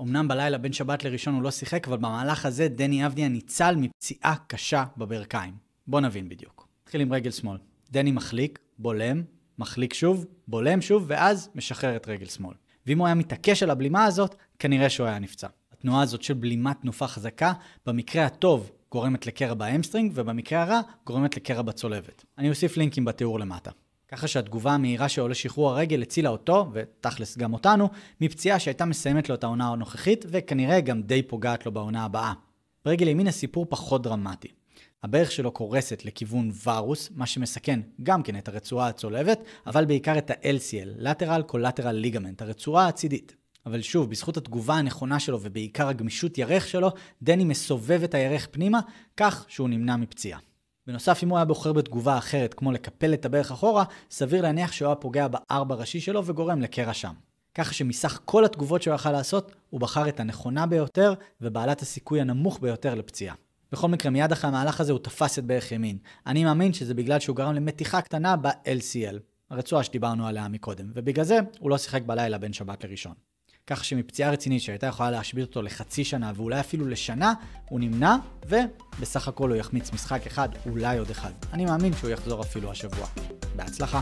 אמנם בלילה בין שבת לראשון הוא לא שיחק, אבל במהלך הזה דני אבדיה ניצל מפציעה קשה בברכיים. בוא נבין בדיוק. נתחיל עם רגל שמאל. דני מחליק, בולם, מחליק שוב, בולם שוב, ואז משחרר את רגל שמאל. ואם הוא היה מתעקש על הבלימה הזאת, כנראה שהוא היה נפצע. התנועה הזאת של בלימת תנופה חזקה, במקרה הטוב גורמת לקרע באמסטרינג, ובמקרה הרע גורמת לקרע בצולבת. אני אוסיף לינקים בתיאור למטה. ככה שהתגובה המהירה שלו לשחרור הרגל הצילה אותו, ותכלס גם אותנו, מפציעה שהייתה מסיימת לו את העונה הנוכחית, וכנראה גם די פוגעת לו בעונה הבאה. ברגל ימין הסיפור פחות דרמטי. הברך שלו קורסת לכיוון ורוס, מה שמסכן גם כן את הרצועה הצולבת, אבל בעיקר את ה-LCL, lateral collateral ligament, הרצועה הצידית. אבל שוב, בזכות התגובה הנכונה שלו ובעיקר הגמישות ירך שלו, דני מסובב את הירך פנימה, כך שהוא נמנע מפציעה. בנוסף, אם הוא היה בוחר בתגובה אחרת, כמו לקפל את הברך אחורה, סביר להניח שהוא היה פוגע בארבע ראשי שלו וגורם לקרע שם. ככה שמסך כל התגובות שהוא יכל לעשות, הוא בחר את הנכונה ביותר ובעלת הסיכוי הנמוך ביותר לפציעה. בכל מקרה, מיד אחרי המהלך הזה הוא תפס את ברך ימין. אני מאמין שזה בגלל שהוא גרם למתיחה קטנה ב-LCL, הרצועה שדיברנו עליה מקודם, ובגלל זה הוא לא שיחק בלילה בין שבת לראשון. כך שמפציעה רצינית שהייתה יכולה להשבית אותו לחצי שנה ואולי אפילו לשנה, הוא נמנע, ובסך הכל הוא יחמיץ משחק אחד, אולי עוד אחד. אני מאמין שהוא יחזור אפילו השבוע. בהצלחה.